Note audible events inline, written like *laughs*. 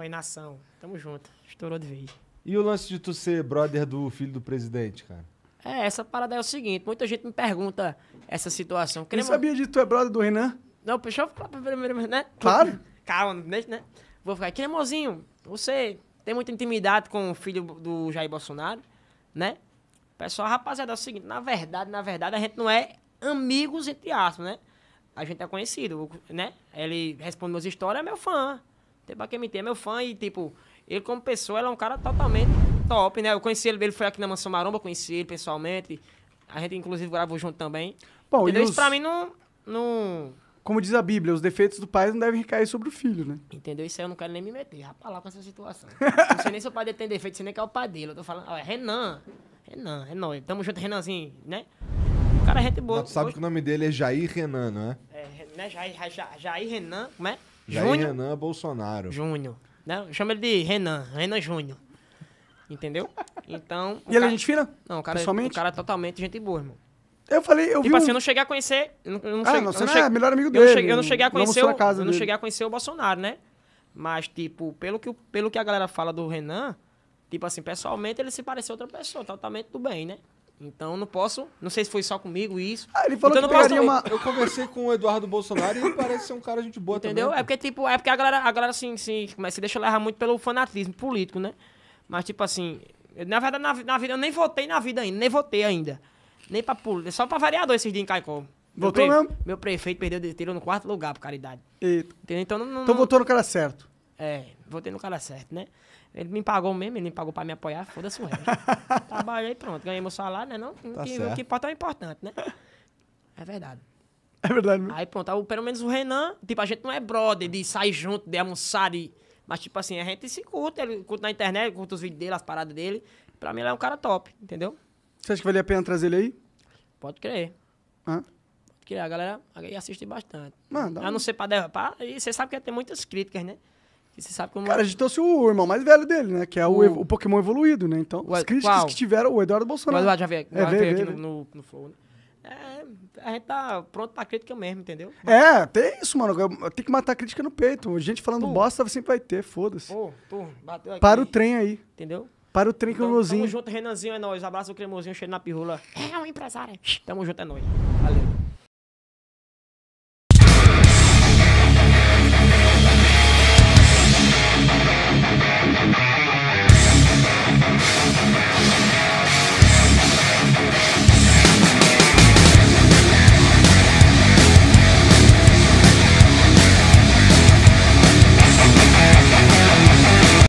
Aí, nação, tamo junto. Estourou de vez. E o lance de tu ser brother do filho do presidente, cara? É, essa parada é o seguinte, muita gente me pergunta essa situação. quem Eu sabia de tu é brother do Renan? Não, deixa eu falar primeiro, né? Claro. Calma, né? Vou ficar, Cremosinho, né, você tem muita intimidade com o filho do Jair Bolsonaro, né? Pessoal, rapaziada, é o seguinte, na verdade, na verdade, a gente não é amigos entre aspas, né? A gente é conhecido, né? Ele responde minhas histórias, é meu fã. Teba MT é meu fã e, tipo, ele como pessoa, ele é um cara totalmente top, né? Eu conheci ele, ele foi aqui na Mansão Maromba, conheci ele pessoalmente. A gente, inclusive, gravou junto também. Bom, Entendeu? Isso os... pra mim não, não... Como diz a Bíblia, os defeitos do pai não devem recair sobre o filho, né? Entendeu? Isso aí eu não quero nem me meter, rapaz, lá com essa situação. não sei nem se o pai dele tem defeito, sei nem que é o pai dele. Eu tô falando, ó, é Renan. Renan, é nóis. Tamo junto, Renanzinho, né? O cara é gente boa. Mas tu sabe que o nome dele é Jair Renan, não é? É, né? Jair, Jair, Jair Renan, como é? Jair Renan Bolsonaro. Júnior. né? chama ele de Renan, Renan Júnior. Entendeu? Então. *laughs* E ele é gente fina? Não, o cara, é o cara é totalmente gente boa, irmão. Eu falei, eu tipo vi. Tipo assim, um... eu não cheguei a conhecer. Eu não, eu não ah, cheguei, não, você não, cheguei, é melhor amigo dele. Eu não cheguei, eu não cheguei a conhecer. O, casa eu não dele. cheguei a conhecer o Bolsonaro, né? Mas, tipo, pelo que, pelo que a galera fala do Renan, tipo assim, pessoalmente ele se parece outra pessoa, totalmente do bem, né? Então não posso. Não sei se foi só comigo isso. Ah, ele falou então, que não posso... uma... Eu conversei com o Eduardo Bolsonaro e ele parece ser um cara gente boa Entendeu? também. Entendeu? É porque, tipo, é porque a galera, a galera assim, se, assim, mas se deixa levar muito pelo fanatismo político, né? Mas, tipo assim, eu, na verdade, na, na, vida, eu nem votei na vida ainda, nem votei ainda. Nem pra político. Só pra variador esses dias em Caicó. Votou meu, meu prefeito perdeu de tiro no quarto lugar, por caridade. Eita. Entendeu? Então não. não então não... votou no cara certo. É, votei no cara certo, né? Ele me pagou mesmo, ele me pagou pra me apoiar, foda-se o resto. *laughs* Trabalhei, pronto, ganhei meu salário, né? Não, tá o, que, o que importa é o importante, né? É verdade. É verdade mesmo. Aí pronto, aí, pelo menos o Renan, tipo, a gente não é brother de sair junto, de almoçar, de... Mas, tipo assim, a gente se curta, ele curta na internet, curta os vídeos dele, as paradas dele. Pra mim, ele é um cara top, entendeu? Você acha que valia a pena trazer ele aí? Pode crer. Hã? Pode crer, a galera aí assiste bastante. Mano, a não um... ser pra... pra... E você sabe que tem muitas críticas, né? E você sabe como. Cara, a gente trouxe o irmão mais velho dele, né? Que é o, o, o Pokémon evoluído, né? Então, o, os críticos qual? que tiveram o Eduardo Bolsonaro. O Eduardo já veio, é, veio, veio aqui veio. No, no, no Flow, né? É, a gente tá pronto pra crítica mesmo, entendeu? É, tem isso, mano. Tem que matar a crítica no peito. Gente falando tu, bosta sempre vai ter, foda-se. Pô, tu, bateu aqui. Para o trem aí. Entendeu? Para o trem então, cremosinho. Tamo junto, Renanzinho, é nóis. Abraço, cremosinho, cheiro na pirula. É, é um empresário. Tamo junto, é nóis. Valeu.